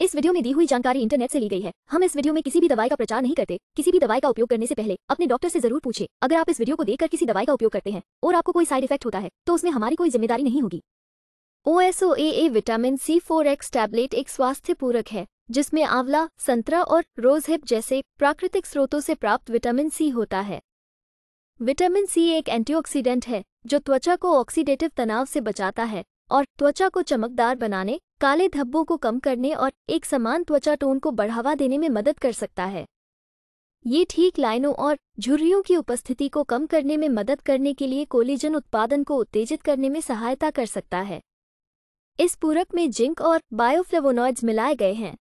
इस वीडियो में दी हुई जानकारी इंटरनेट से ली गई है हम इस वीडियो में किसी भी दवाई का प्रचार नहीं करते किसी भी दवाई का उपयोग करने से पहले अपने डॉक्टर से जरूर पूछे अगर आप इस वीडियो को देखकर किसी दवाई का उपयोग करते हैं और आपको कोई साइड इफेक्ट होता है तो उसमें हमारी कोई जिम्मेदारी नहीं होगी O S A vitamin C four X tablet एक स्वास्थ्य पूरक है जिसमें आंवला संतरा और रोजहिप जैसे प्राकृतिक स्रोतों से प्राप्त विटामिन सी होता है विटामिन सी एक एंटीऑक्सीडेंट है जो त्वचा को ऑक्सीडेटिव तनाव से बचाता है और त्वचा को चमकदार बनाने काले धब्बों को कम करने और एक समान त्वचा टोन को बढ़ावा देने में मदद कर सकता है ये ठीक लाइनों और झुर्रियों की उपस्थिति को कम करने में मदद करने के लिए कोलेजन उत्पादन को उत्तेजित करने में सहायता कर सकता है इस पूरक में जिंक और बायोफ्लेवोनॉइड्स मिलाए गए हैं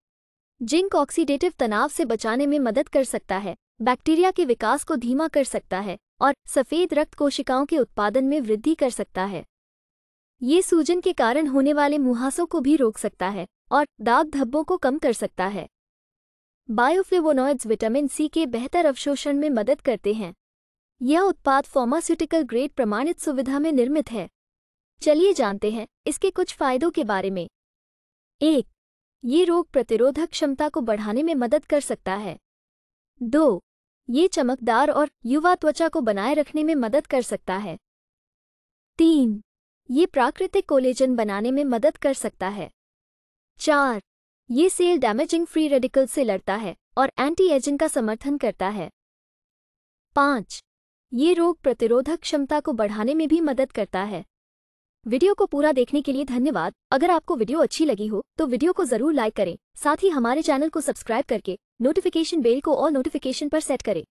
जिंक ऑक्सीडेटिव तनाव से बचाने में मदद कर सकता है बैक्टीरिया के विकास को धीमा कर सकता है और सफ़ेद रक्त कोशिकाओं के उत्पादन में वृद्धि कर सकता है ये सूजन के कारण होने वाले मुहासों को भी रोक सकता है और दाग धब्बों को कम कर सकता है बायोफ्लेवोनॉइड्स विटामिन सी के बेहतर अवशोषण में मदद करते हैं यह उत्पाद फार्मास्यूटिकल ग्रेड प्रमाणित सुविधा में निर्मित है चलिए जानते हैं इसके कुछ फायदों के बारे में एक ये रोग प्रतिरोधक क्षमता को बढ़ाने में मदद कर सकता है दो ये चमकदार और युवा त्वचा को बनाए रखने में मदद कर सकता है तीन ये प्राकृतिक कोलेजन बनाने में मदद कर सकता है चार ये सेल डैमेजिंग फ्री रेडिकल से लड़ता है और एंटी एजिंग का समर्थन करता है पाँच ये रोग प्रतिरोधक क्षमता को बढ़ाने में भी मदद करता है वीडियो को पूरा देखने के लिए धन्यवाद अगर आपको वीडियो अच्छी लगी हो तो वीडियो को जरूर लाइक करें साथ ही हमारे चैनल को सब्सक्राइब करके नोटिफिकेशन बेल को और नोटिफिकेशन पर सेट करें